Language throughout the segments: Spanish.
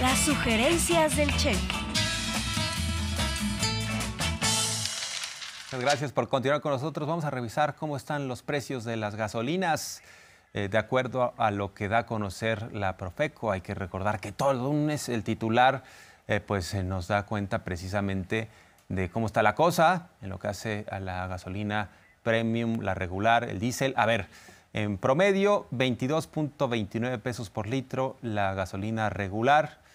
Las sugerencias del Che. Muchas gracias por continuar con nosotros. Vamos a revisar cómo están los precios de las gasolinas. Eh, de acuerdo a, lo que da a conocer la Profeco, hay que recordar que todo el lunes el titular eh, pues nos da cuenta precisamente de cómo está la cosa en lo que hace a la gasolina premium, la regular, el diésel. A ver, en promedio 22.29 pesos por litro la gasolina regular,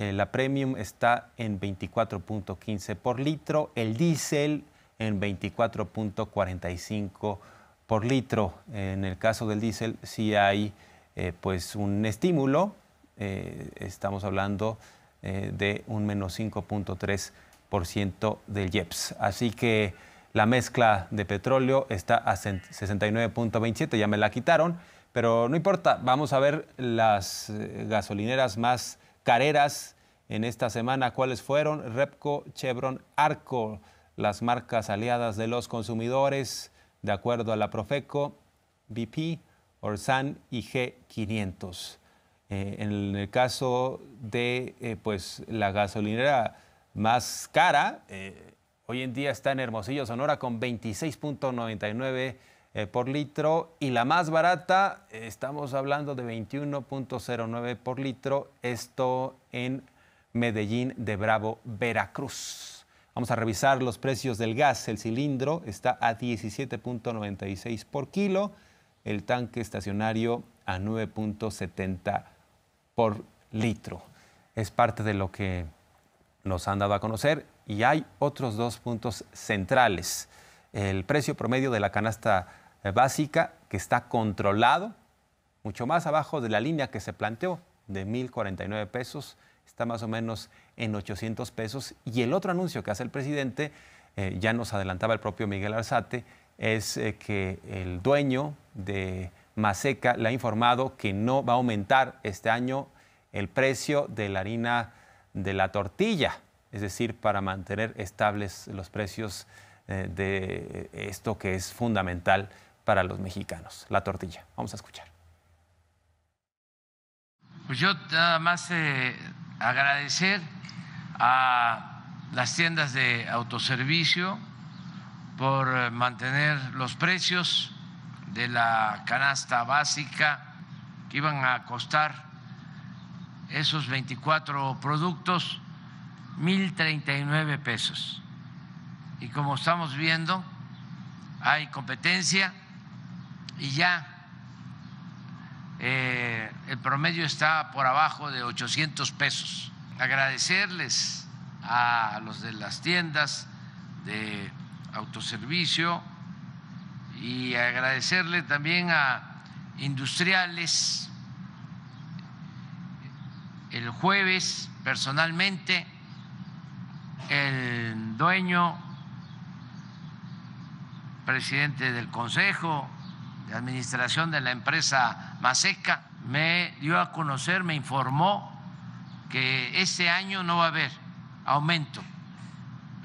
eh, la Premium está en 24.15 por litro, el diésel en 24.45 por litro. En el caso del diésel si hay eh, pues un estímulo, eh, estamos hablando de un menos 5.3% del IEPS. Así que la mezcla de petróleo está a 69.27, ya me la quitaron, pero no importa, vamos a ver las gasolineras más careras en esta semana. ¿Cuáles fueron? Repco, Chevron, Arco, las marcas aliadas de los consumidores, de acuerdo a la Profeco, BP, Orsan y G500. Eh, en el caso de eh, pues, la gasolinera más cara, eh, hoy en día está en Hermosillo, Sonora, con 26.99 eh, por litro y la más barata, estamos hablando de 21.09 por litro, esto en Medellín de Bravo, Veracruz. Vamos a revisar los precios del gas. El cilindro está a 17.96 por kilo, el tanque estacionario a 9.70 por litro. Es parte de lo que nos han dado a conocer y hay otros dos puntos centrales. El precio promedio de la canasta eh, básica que está controlado, mucho más abajo de la línea que se planteó, de 1.049 pesos, está más o menos en 800 pesos. Y el otro anuncio que hace el presidente, eh, ya nos adelantaba el propio Miguel Arzate, es eh, que el dueño de Maseca le ha informado que no va a aumentar este año el precio de la harina de la tortilla, es decir, para mantener estables los precios de esto que es fundamental para los mexicanos, la tortilla. Vamos a escuchar. Pues yo nada más eh, agradecer a las tiendas de autoservicio por eh, mantener los precios de la canasta básica que iban a costar esos 24 productos 1.039 pesos. Y como estamos viendo, hay competencia y ya eh, el promedio está por abajo de 800 pesos. Agradecerles a los de las tiendas de autoservicio y agradecerle también a industriales. El jueves, personalmente, el dueño, presidente del consejo, la administración de la empresa Maseca, me dio a conocer, me informó que este año no va a haber aumento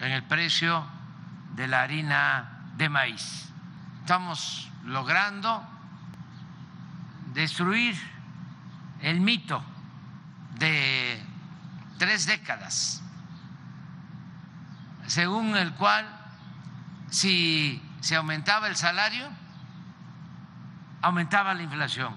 en el precio de la harina de maíz. Estamos logrando destruir el mito de tres décadas, según el cual si se aumentaba el salario, aumentaba la inflación.